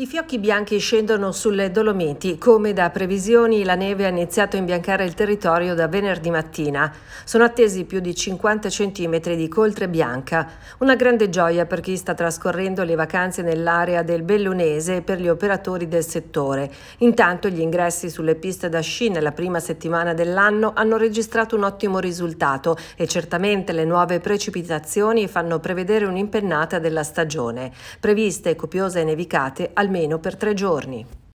I fiocchi bianchi scendono sulle Dolomiti. Come da previsioni, la neve ha iniziato a imbiancare il territorio da venerdì mattina. Sono attesi più di 50 cm di coltre bianca. Una grande gioia per chi sta trascorrendo le vacanze nell'area del Bellunese e per gli operatori del settore. Intanto gli ingressi sulle piste da sci nella prima settimana dell'anno hanno registrato un ottimo risultato e certamente le nuove precipitazioni fanno prevedere un'impennata della stagione. Previste copiose nevicate al almeno per tre giorni.